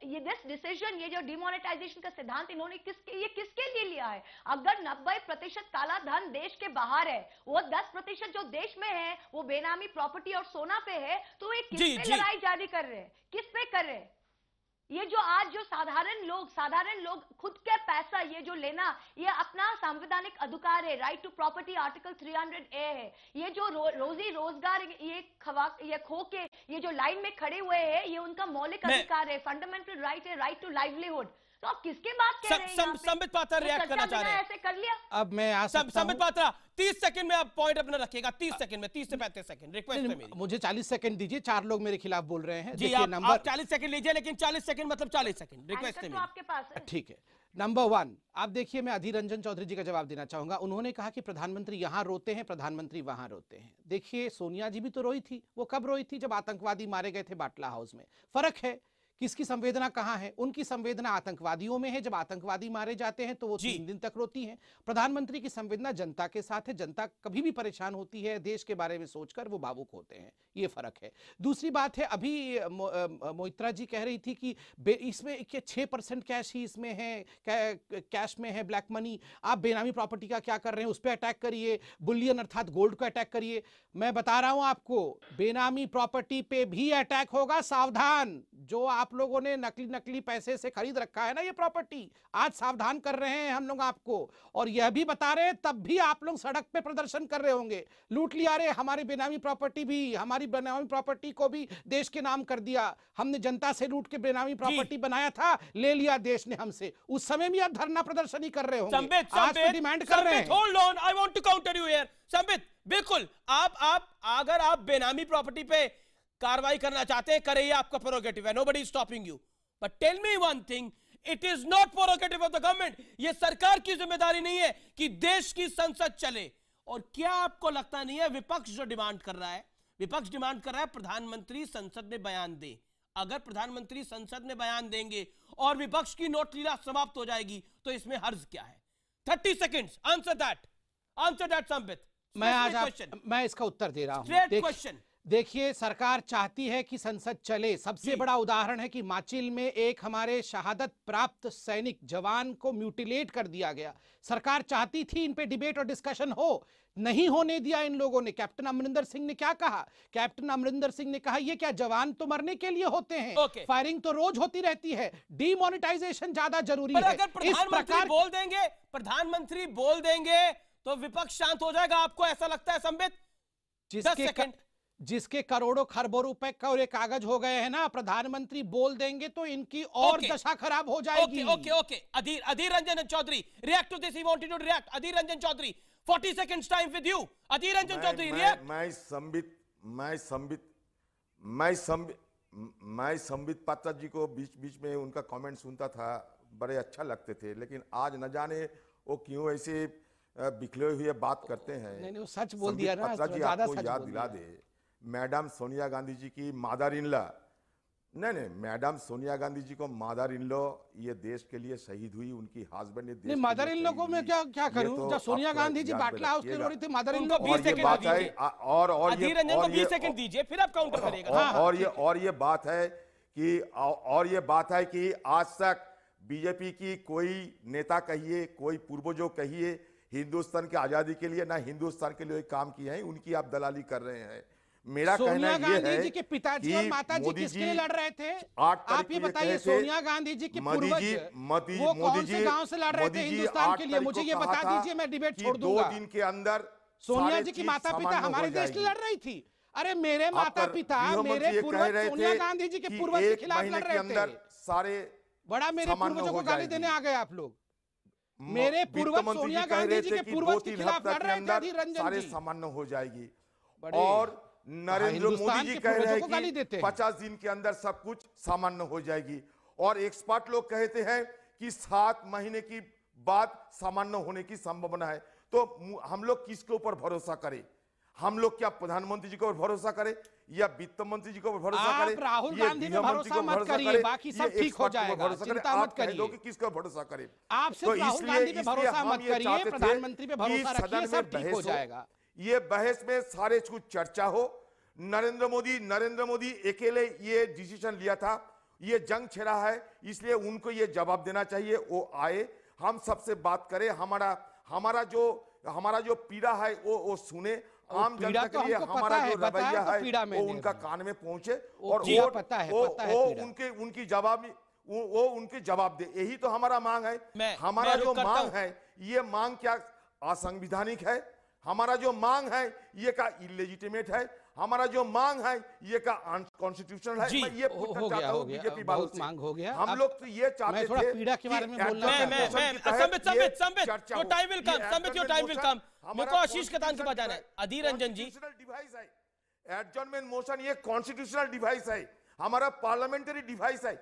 ये दिस डिसीजन ये जो डिमोनेटाइजेशन का सिद्धांत इन्होंने किसके ये किसके लिए लिया है अगर 90 प्रतिशत काला धन देश के बाहर है वो 10 प्रतिशत जो देश में है वो बेनामी प्रॉपर्टी और सोना पे है तो ये किस पे लड़ाई जारी कर रहे हैं किस पे कर रहे हैं ये जो आज जो साधारण लोग साधारण लोग खुद के पैसा ये जो लेना ये अपना संवैधानिक अधिकार है right to property article 300 A है ये जो रो, रोजी रोजगार ये खवा ये खो के ये जो लाइन में खड़े हुए हैं ये उनका मौलिक अधिकार है फंडामेंटल राइट है राइट टू लाइवलीहुड तो आप किसकी बात रहे हैं संबित पात्रा तो रिएक्ट करना चाह रहे हैं ऐसे कर लिया अब मैं संबित पात्रा सेकंड में आप पॉइंट अपना रखिएगा सेकंड में से सेकंड रिक्वेस्ट है मेरी मुझे चालीस सेकंड दीजिए चार लोग मेरे खिलाफ बोल रहे हैं जी आप, नंबर... चालीस सेकंड लीजिए लेकिन चालीस सेकंड मतलब चालीस सेकंड रिक्वेस्ट है तो आपके पास ठीक है नंबर वन आप देखिए मैं अधीर रंजन चौधरी जी का जवाब देना चाहूंगा उन्होंने कहा कि प्रधानमंत्री यहाँ रोते हैं प्रधानमंत्री वहां रोते हैं देखिए सोनिया जी भी तो रोई थी वो कब रोई थी जब आतंकवादी मारे गए थे बाटला हाउस में फर्क है किसकी संवेदना कहाँ है उनकी संवेदना आतंकवादियों में है जब आतंकवादी मारे जाते हैं तो वो तीन दिन तक रोती है प्रधानमंत्री की संवेदना जनता के साथ है जनता कभी भी परेशान होती है देश के बारे में सोचकर वो भावुक होते हैं ये फर्क है दूसरी बात है अभी मोहित्रा जी कह रही थी कि इसमें छह परसेंट कैश ही इसमें है कैश में है ब्लैक मनी आप बेनामी प्रॉपर्टी का क्या कर रहे हैं उस पर अटैक करिए बुलियन अर्थात गोल्ड को अटैक करिए मैं बता रहा हूं आपको बेनामी प्रॉपर्टी पे भी अटैक होगा सावधान जो आप आप लोगों ने नकली नकली पैसे से खरीद रखा है ना ये प्रॉपर्टी आज सावधान कर रहे हैं हम लोग आपको और यह भी बता रहे हैं तब भी आप लोग सड़क पे प्रदर्शन कर रहे होंगे लूट लिया रहे हमारी बेनामी प्रॉपर्टी भी हमारी बेनामी प्रॉपर्टी को भी देश के नाम कर दिया हमने जनता से लूट के बेनामी प्रॉपर्टी बनाया था ले लिया देश ने हमसे उस समय भी आप धरना प्रदर्शन ही कर रहे होंगे तो डिमांड कर रहे हैं बिल्कुल आप आप अगर आप बेनामी प्रॉपर्टी पे कार्रवाई करना चाहते हैं करें आपका प्रोगेटिव है nobody stopping you but tell me one thing it is not prerogative of the government ये सरकार की जिम्मेदारी नहीं है कि देश की संसद चले और क्या आपको लगता नहीं है विपक्ष जो डिमांड कर रहा है विपक्ष डिमांड कर रहा है प्रधानमंत्री संसद में बयान दे अगर प्रधानमंत्री संसद में बयान देंगे और विपक्ष की नोट लीला समाप्त हो जाएगी तो इसमें हर्ज क्या है thirty second answer that answer that Sambit मैं आज आप, मैं इसका उत्तर दे रहा हूं क्वेश्चन देखिए सरकार चाहती है कि संसद चले सबसे बड़ा उदाहरण है कि माचिल में एक हमारे शहादत प्राप्त सैनिक जवान को म्यूटिलेट कर दिया गया सरकार चाहती थी इन पे डिबेट और डिस्कशन हो नहीं होने दिया इन लोगों ने कैप्टन अमरिंदर सिंह ने क्या कहा कैप्टन अमरिंदर सिंह ने कहा ये क्या जवान तो मरने के लिए होते हैं okay. फायरिंग तो रोज होती रहती है डिमोनिटाइजेशन ज्यादा जरूरी है अगर प्रकार बोल देंगे प्रधानमंत्री बोल देंगे तो विपक्ष शांत हो जाएगा आपको ऐसा लगता है संबित जिसके जिसके करोड़ों खरबों रुपए का और कागज हो गए हैं ना प्रधानमंत्री बोल देंगे तो इनकी और okay. दशा खराब हो जाएगी okay okay Adhir Adhir Ranjan Chaudhary react to this he wanted to react Adhir Ranjan Chaudhary 40 seconds time with you Adhir Ranjan Chaudhary react my Sambit my Sambit my Sambit my Sambit Patra ji को बीच बीच में उनका कॉमेंट सुनता था बड़े अच्छा लगते थे लेकिन आज न जाने वो क्यों ऐसे बिखले हुए बात करते हैं नहीं नहीं वो सच बोल दिया ना ज्यादा सच याद दिला दे मैडम सोनिया गांधी जी की मादर इन ला नहीं नहीं मैडम सोनिया गांधी जी को मादर इन लो ये देश के लिए शहीद हुई उनकी हस्बैंड ने मादर इन लो को मैं क्या क्या करूं तो जब सोनिया गांधी जी बाटला हाउस की रो थी मादर इन लो 20 सेकंड दीजिए और और ये और ये 20 सेकंड दीजिए फिर आप काउंटर करेगा हाँ, हाँ। और ये और ये बात है कि और ये बात है कि आज तक बीजेपी की कोई नेता कहिए कोई पूर्वजो कहिए हिंदुस्तान की आज़ादी के लिए ना हिंदुस्तान के लिए काम किए हैं उनकी आप दलाली कर रहे हैं मेरा कहना गांधी है जी के पिताजी और माता जी किसके लिए लड़ रहे थे आप ये बताइए सोनिया गांधी जी के पूर्वज वो कौन से गांव से लड़ रहे थे हिंदुस्तान के लिए मुझे ये बता दीजिए मैं डिबेट छोड़ दूंगा दो दिन के अंदर सोनिया जी की माता पिता हमारे देश के लड़ रही थी अरे मेरे माता पिता मेरे पूर्वज सोनिया गांधी जी के पूर्वज के खिलाफ लड़ रहे थे सारे बड़ा मेरे पूर्वजों को गाली देने आ गए आप लोग मेरे पूर्वज सोनिया गांधी जी के पूर्वज के खिलाफ लड़ रहे थे रंजन सारे सामान्य हो जाएगी और नरेंद्र मोदी जी कह रहे हैं कि पचास दिन के अंदर सब कुछ सामान्य हो जाएगी और एक्सपर्ट लोग कहते हैं कि सात महीने की बाद सामान्य होने की संभावना है तो हम लोग किसके ऊपर भरोसा करें हम लोग क्या प्रधानमंत्री जी के ऊपर भरोसा करें या वित्त मंत्री जी के ऊपर भरोसा करें राहुल गांधी ने भरोसा मत करिए बाकी सब ठीक हो जाएगा चिंता मत करिए कि भरोसा करें आप सिर्फ तो राहुल गांधी पे भरोसा मत करिए प्रधानमंत्री पे भरोसा रखिए सब ठीक हो जाएगा ये बहस में सारे कुछ चर्चा हो नरेंद्र मोदी नरेंद्र मोदी अकेले ये डिसीजन लिया था ये जंग छेड़ा है इसलिए उनको ये जवाब देना चाहिए वो आए हम सबसे बात करें हमारा हमारा जो हमारा जो पीड़ा है वो वो सुने आम जनता के तो लिए हमारा जो रवैया है, तो है वो उनका कान में पहुंचे और हाँ, वो पता है, वो, पता वो उनके उनकी जवाब वो, वो उनके जवाब दे यही तो हमारा मांग है हमारा जो मांग है ये मांग क्या असंवैधानिक है हमारा जो मांग है ये का इलेजिटिमेट है हमारा जो मांग है ये का अनकॉन्स्टिट्यूशनल है ये पूछना चाहता हूँ बीजेपी बहुत मांग हो गया हम लोग तो ये चाहते थे पीड़ा के बारे में बोलना मैं मैं Sambit Sambit Sambit time will come Sambit your time will come मुझको आशीष कतान के पास जाना है अधीर रंजन जी डिवाइस है एडजॉर्नमेंट मोशन ये कॉन्स्टिट्यूशनल डिवाइस है हमारा पार्लियामेंट्री डिवाइस है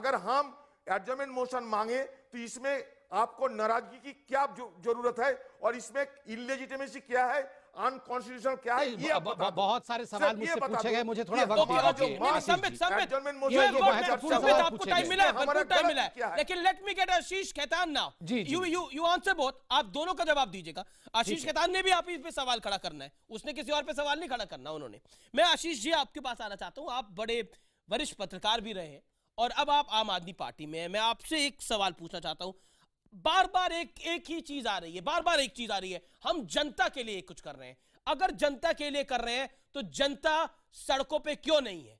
अगर हम एडजमेंट मोशन मांगे तो इसमें आपको नाराजगी की क्या जरूरत है और इसमें इलेजिटिमेसी क्या है अनकॉन्स्टिट्यूशनल क्या है ये बहुत सारे सवाल मुझसे पूछे गए मुझे थोड़ा वक्त लेकिन let me get Ashish Khetan now you you you answer both आप दोनों का जवाब दीजिएगा आशीष खेतान ने भी आप इस पे सवाल खड़ा करना है उसने किसी और पे सवाल नहीं खड़ा करना उन्होंने मैं आशीष जी आपके पास आना चाहता हूँ आप बड़े वरिष्ठ पत्रकार भी रहे और अब आप आम आदमी पार्टी में हैं मैं आपसे एक सवाल पूछना चाहता हूँ बार बार एक एक ही चीज आ रही है बार बार एक चीज आ रही है हम जनता के लिए कुछ कर रहे हैं अगर जनता के लिए कर रहे हैं तो जनता सड़कों पे क्यों नहीं है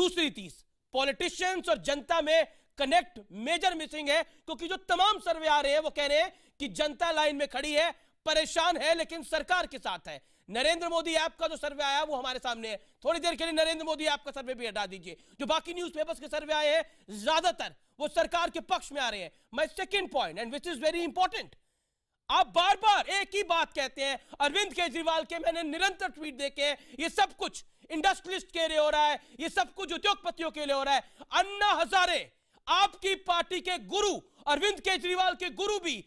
दूसरी चीज पॉलिटिशियंस और जनता में कनेक्ट मेजर मिसिंग है क्योंकि जो तमाम सर्वे आ रहे हैं वो कह रहे हैं कि जनता लाइन में खड़ी है परेशान है लेकिन सरकार के साथ है नरेंद्र मोदी ऐप का जो सर्वे आया वो हमारे सामने है थोड़ी देर के लिए नरेंद्र मोदी ऐप का सर्वे भी हटा दीजिए जो बाकी न्यूज पेपर के सर्वे आए हैं ज्यादातर वो सरकार के पक्ष में आ रहे हैं my second point and which is very important आप बार बार एक ही बात कहते हैं अरविंद केजरीवाल के मैंने निरंतर ट्वीट देखे हैं ये सब कुछ इंडस्ट्रियलिस्ट के लिए हो रहा है ये सब कुछ उद्योगपतियों के लिए हो रहा है अन्ना हजारे आपकी पार्टी के गुरु अरविंद केजरीवाल के गुरु भी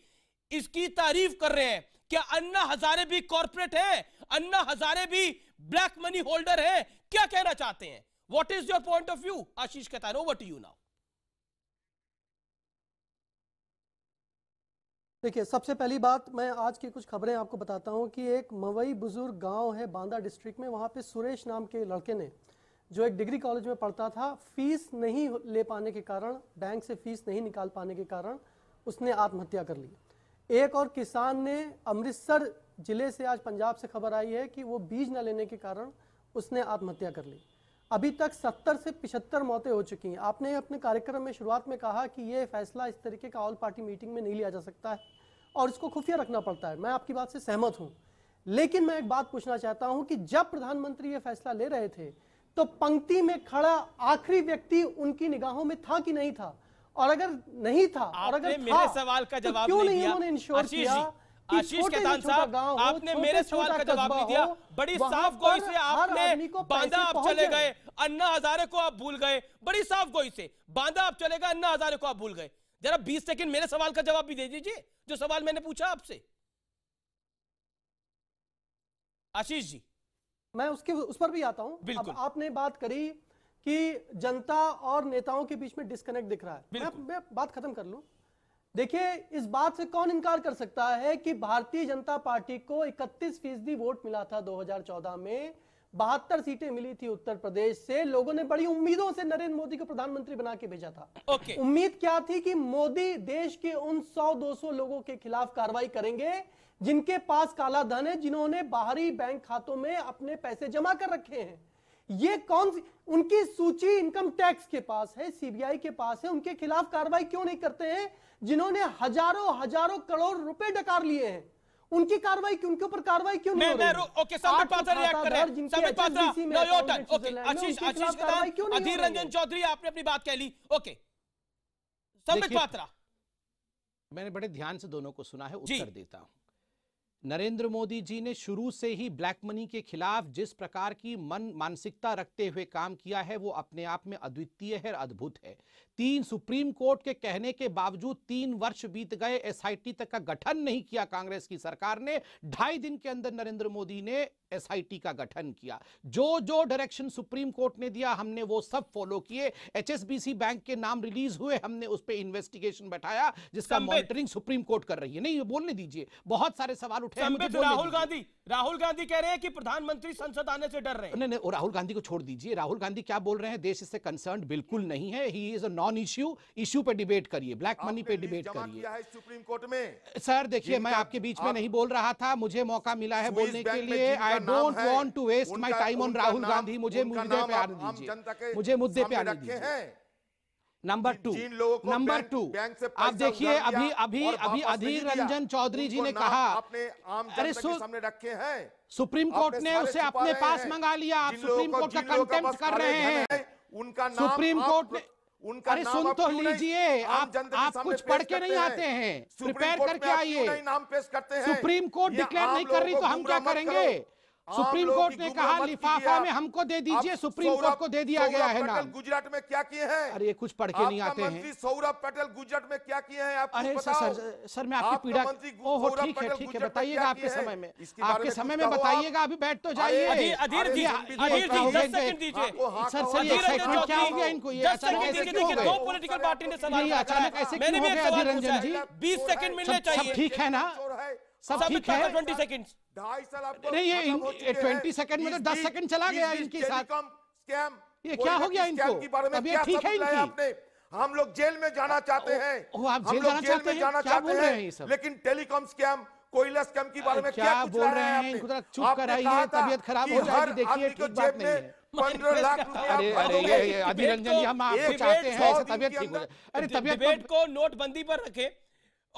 इसकी तारीफ कर रहे हैं क्या अन्ना हजारे भी कॉर्पोरेट है अन्ना हजारे भी ब्लैक मनी होल्डर है क्या कहना चाहते हैं what is your point of view Ashish कहता है वट यू नाउ देखिए सबसे पहली बात मैं आज की कुछ खबरें आपको बताता हूँ कि एक मवई बुजुर्ग गांव है बांदा डिस्ट्रिक्ट में वहां पे सुरेश नाम के लड़के ने जो एक डिग्री कॉलेज में पढ़ता था फीस नहीं ले पाने के कारण बैंक से फीस नहीं निकाल पाने के कारण उसने आत्महत्या कर ली एक और किसान ने अमृतसर जिले से आज पंजाब से खबर आई है कि वो बीज न लेने के कारण उसने आत्महत्या कर ली अभी तक 70 से 75 मौतें हो चुकी हैं आपने अपने कार्यक्रम में शुरुआत में कहा कि ये फैसला इस तरीके का ऑल पार्टी मीटिंग में नहीं लिया जा सकता है और इसको खुफिया रखना पड़ता है मैं आपकी बात से सहमत हूँ लेकिन मैं एक बात पूछना चाहता हूं कि जब प्रधानमंत्री ये फैसला ले रहे थे तो पंक्ति में खड़ा आखिरी व्यक्ति उनकी निगाहों में था कि नहीं था और अगर नहीं था और अगर मेरे सवाल का तो जवाब क्यों नहीं उन्होंने इंश्योर किया आशीष केतान साहब आपने मेरे सवाल का जवाब नहीं दिया बड़ी साफ गोई से आपने बांदा आप चले गए अन्ना हजारे को आप भूल गए बड़ी साफ गोई से बांदा आप चले गए अन्ना हजारे को आप भूल गए जरा 20 सेकंड मेरे सवाल का जवाब भी दे दीजिए जो सवाल मैंने पूछा आपसे आशीष जी मैं उसके उस पर भी आता हूं बिल्कुल आपने बात करी कि जनता और नेताओं के बीच में डिस्कनेक्ट दिख रहा है मैं, मैं बात खत्म कर लू देखिए इस बात से कौन इनकार कर सकता है कि भारतीय जनता पार्टी को 31 फीसदी वोट मिला था 2014 में बहत्तर सीटें मिली थी उत्तर प्रदेश से लोगों ने बड़ी उम्मीदों से नरेंद्र मोदी को प्रधानमंत्री बना के भेजा था okay. उम्मीद क्या थी कि मोदी देश के उन 100-200 लोगों के खिलाफ कार्रवाई करेंगे जिनके पास काला धन है जिन्होंने बाहरी बैंक खातों में अपने पैसे जमा कर रखे हैं ये कौन सी उनकी सूची इनकम टैक्स के पास है सीबीआई के पास है उनके खिलाफ कार्रवाई क्यों नहीं करते हैं जिन्होंने हजारों हजारों करोड़ रुपए डकार लिए हैं उनकी कार्रवाई उनके ऊपर कार्रवाई क्यों नहीं मैं, ओके रिएक्ट कर रहे हैं ओके आशीष आशीष अधीर रंजन चौधरी आपने अपनी बात कह ली ओके मैंने बड़े ध्यान से दोनों को सुना है उत्तर देता हूं नरेंद्र मोदी जी ने शुरू से ही ब्लैक मनी के खिलाफ जिस प्रकार की मन मानसिकता रखते हुए काम किया है वो अपने आप में अद्वितीय है और अद्भुत है तीन सुप्रीम कोर्ट के कहने के बावजूद तीन वर्ष बीत गए एसआईटी तक का गठन नहीं किया कांग्रेस की सरकार ने ढाई दिन के अंदर नरेंद्र मोदी ने एसआईटी का गठन किया जो जो डायरेक्शन सुप्रीम कोर्ट ने दिया हमने वो सब फॉलो किए एचएसबीसी बैंक के नाम रिलीज हुए हमने उस पर इन्वेस्टिगेशन बैठाया जिसका मॉनिटरिंग सुप्रीम कोर्ट कर रही है नहीं बोलने दीजिए बहुत सारे सवाल उठे राहुल गांधी राहुल गांधी कह रहे हैं कि प्रधानमंत्री संसद आने से डर रहे हैं नहीं नहीं राहुल गांधी को छोड़ दीजिए राहुल गांधी क्या बोल रहे हैं देश इससे कंसर्न बिल्कुल नहीं है he is a non issue issue पे डिबेट करिए ब्लैक मनी पे डिबेट करिए सुप्रीम कोर्ट में सर देखिए मैं आपके बीच में नहीं बोल रहा था मुझे मौका मिला है बोलने के लिए I don't want to waste my time on Rahul Gandhi मुझे मुद्दे पे आने दीजिए मुझे मुद्दे पे आने दीजिए नंबर टू नंबर टू आप देखिए अभी अभी अभी अधीर रंजन चौधरी जी ने कहा अरे सामने रखे हैं सुप्रीम कोर्ट ने उसे अपने पास मंगा लिया आप सुप्रीम कोर्ट का कंटेंप्ट कर रहे हैं उनका नाम सुप्रीम कोर्ट ने उनका अरे सुन तो लीजिए आप आप कुछ पढ़ के नहीं आते हैं प्रिपेयर करके आइए नाम पेश करते हैं सुप्रीम कोर्ट डिक्लेयर नहीं कर रही तो, तो हम क्या करेंगे सुप्रीम कोर्ट ने कहा लिफाफा में हमको दे दीजिए सुप्रीम कोर्ट को दे दिया गया है ना गुजरात में क्या किए हैं अरे कुछ पढ़ के नहीं आते हैं सौरभ पटेल गुजरात में क्या किए हैं अरे सर सर मैं आपकी पीड़ा ठीक है ठीक है बताइएगा आपके समय में आपके समय में बताइएगा अभी बैठ तो जाइए सर सर क्या हो गया इनको पोलिटिकल पार्टी ने अचानक ऐसे क्यों हो गया अधीर रंजन जी बीस तो सेकंड मिलने चाहिए ठीक है ना सब ठीक है ट्वेंटी तो सेकेंड ढाई साल नहीं ये ट्वेंटी सेकेंड में तो दस सेकंड चला गया इनके साथ स्कैम ये क्या हो गया इनको अब ये ठीक है इनकी हम लोग जेल में जाना चाहते हैं हम लोग जेल में जाना चाहते हैं लेकिन टेलीकॉम स्कैम कोयला स्कैम के बारे में क्या, क्या बोल रहे हैं इनको चुप कर रही है तबियत खराब हो जाएगी देखिए ठीक बात नहीं है पंद्रह लाख अरे अरे ये अभिरंजन हम आपको चाहते हैं ऐसे तबियत ठीक हो जाए अरे तबियत को नोटबंदी पर रखे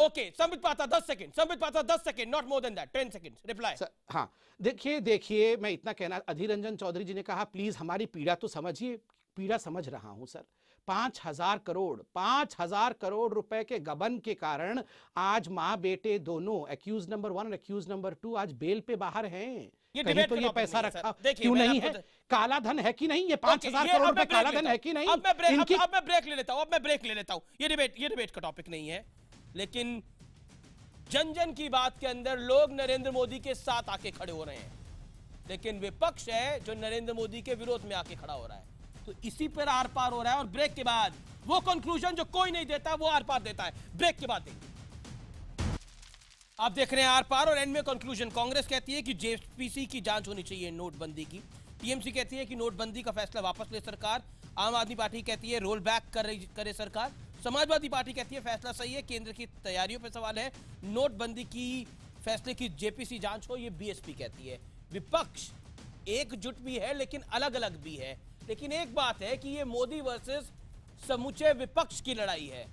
ओके संबित पाता दस सेकंड संबित पाता दस second not more than that ten second reply हाँ देखिए देखिए मैं इतना कहना अधीर रंजन चौधरी जी ने कहा प्लीज हमारी पीड़ा तो समझिए पीड़ा समझ रहा हूं सर पांच हजार करोड़ पांच हजार करोड़ रुपए के गबन के कारण आज माँ बेटे दोनों एक्यूज नंबर वन और एक्यूज नंबर टू आज बेल पे बाहर हैं ये कहीं तो ये पैसा रखा क्यों नहीं है तो- काला धन है कि नहीं ये पांच हजार करोड़ रुपए काला धन है कि नहीं अब मैं ब्रेक ले लेता हूँ अब मैं ब्रेक ले लेता हूँ ये डिबेट ये डिबेट का टॉपिक नहीं है लेकिन जन जन की बात के अंदर लोग नरेंद्र मोदी के साथ आके खड़े हो रहे हैं लेकिन विपक्ष है जो नरेंद्र मोदी के विरोध में आके खड़ा हो रहा है तो इसी पर आर पार हो रहा है और ब्रेक के बाद वो कंक्लूजन जो कोई नहीं देता वो आर पार देता है ब्रेक के बाद देंगे आप देख रहे हैं आर पार और एंड में कंक्लूजन कांग्रेस कहती है कि जेपीसी की जांच होनी चाहिए नोटबंदी की टीएमसी कहती है कि नोटबंदी का फैसला वापस ले सरकार आम आदमी पार्टी कहती है रोल बैक करे, करे सरकार समाजवादी पार्टी कहती है फैसला सही है केंद्र की तैयारियों पर सवाल है नोटबंदी की फैसले की जेपीसी जांच हो ये बीएसपी कहती है विपक्ष एकजुट भी है लेकिन अलग अलग भी है लेकिन एक बात है कि ये मोदी वर्सेस समूचे विपक्ष की लड़ाई है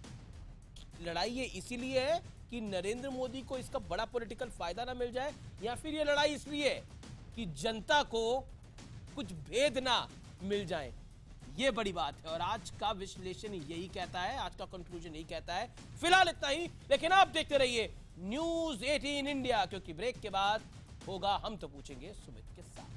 लड़ाई ये इसीलिए है कि नरेंद्र मोदी को इसका बड़ा पॉलिटिकल फायदा ना मिल जाए या फिर ये लड़ाई इसलिए कि जनता को कुछ भेद ना मिल जाए ये बड़ी बात है और आज का विश्लेषण यही कहता है आज का कंक्लूजन यही कहता है फिलहाल इतना ही लेकिन आप देखते रहिए न्यूज एटीन इंडिया क्योंकि ब्रेक के बाद होगा हम तो पूछेंगे सुमित के साथ